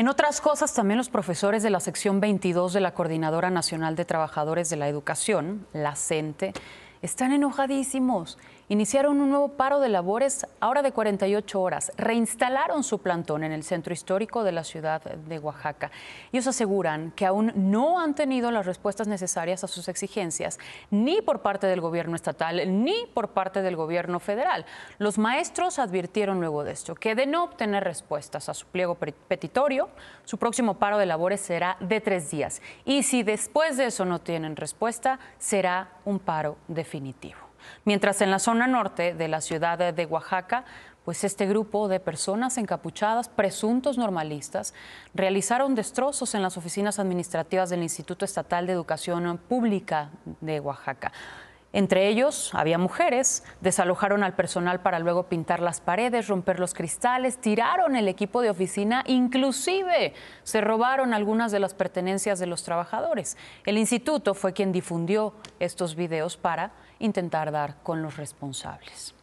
En otras cosas, también los profesores de la sección 22 de la Coordinadora Nacional de Trabajadores de la Educación, la CENTE, están enojadísimos iniciaron un nuevo paro de labores, ahora de 48 horas. Reinstalaron su plantón en el centro histórico de la ciudad de Oaxaca. y Ellos aseguran que aún no han tenido las respuestas necesarias a sus exigencias, ni por parte del gobierno estatal, ni por parte del gobierno federal. Los maestros advirtieron luego de esto que de no obtener respuestas a su pliego petitorio, su próximo paro de labores será de tres días. Y si después de eso no tienen respuesta, será un paro definitivo. Mientras en la zona norte de la ciudad de Oaxaca, pues este grupo de personas encapuchadas, presuntos normalistas, realizaron destrozos en las oficinas administrativas del Instituto Estatal de Educación Pública de Oaxaca. Entre ellos había mujeres, desalojaron al personal para luego pintar las paredes, romper los cristales, tiraron el equipo de oficina, inclusive se robaron algunas de las pertenencias de los trabajadores. El instituto fue quien difundió estos videos para intentar dar con los responsables.